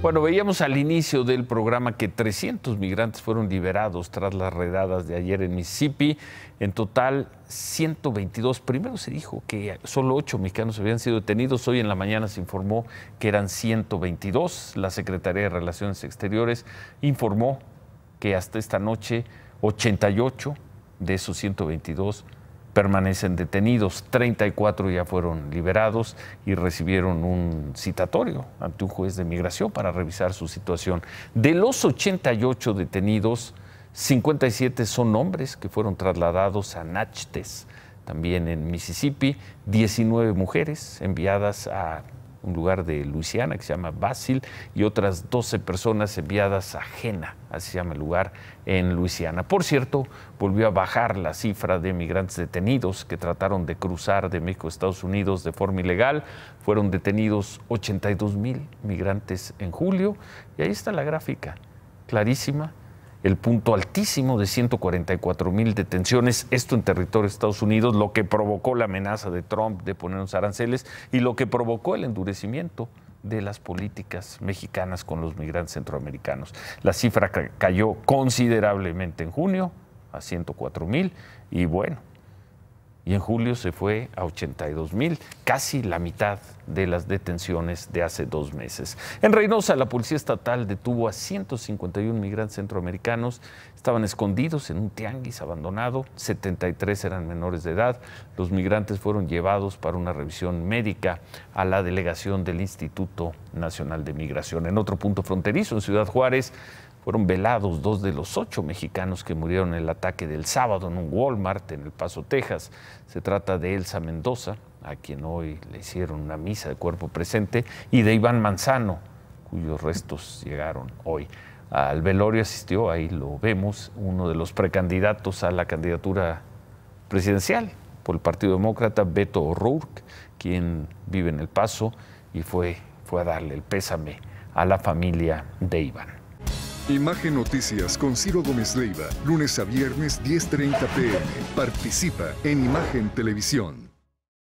Bueno, veíamos al inicio del programa que 300 migrantes fueron liberados tras las redadas de ayer en Mississippi. En total, 122. Primero se dijo que solo 8 mexicanos habían sido detenidos. Hoy en la mañana se informó que eran 122. La Secretaría de Relaciones Exteriores informó que hasta esta noche 88 de esos 122 permanecen detenidos, 34 ya fueron liberados y recibieron un citatorio ante un juez de migración para revisar su situación. De los 88 detenidos, 57 son hombres que fueron trasladados a Nachtes, también en Mississippi, 19 mujeres enviadas a un lugar de Luisiana que se llama Basil, y otras 12 personas enviadas a Jena, así se llama el lugar, en Luisiana. Por cierto, volvió a bajar la cifra de migrantes detenidos que trataron de cruzar de México a Estados Unidos de forma ilegal. Fueron detenidos 82 mil migrantes en julio, y ahí está la gráfica, clarísima el punto altísimo de 144 mil detenciones, esto en territorio de Estados Unidos, lo que provocó la amenaza de Trump de poner unos aranceles y lo que provocó el endurecimiento de las políticas mexicanas con los migrantes centroamericanos. La cifra cayó considerablemente en junio a 104 mil y bueno, y en julio se fue a 82 mil, casi la mitad de las detenciones de hace dos meses. En Reynosa, la policía estatal detuvo a 151 migrantes centroamericanos, estaban escondidos en un tianguis abandonado, 73 eran menores de edad, los migrantes fueron llevados para una revisión médica a la delegación del Instituto Nacional de Migración. En otro punto fronterizo, en Ciudad Juárez, fueron velados dos de los ocho mexicanos que murieron en el ataque del sábado en un Walmart en El Paso, Texas. Se trata de Elsa Mendoza, a quien hoy le hicieron una misa de cuerpo presente, y de Iván Manzano, cuyos restos llegaron hoy. Al velorio asistió, ahí lo vemos, uno de los precandidatos a la candidatura presidencial por el Partido Demócrata, Beto O'Rourke, quien vive en El Paso y fue, fue a darle el pésame a la familia de Iván. Imagen Noticias con Ciro Gómez Leiva, lunes a viernes 10.30 pm. Participa en Imagen Televisión.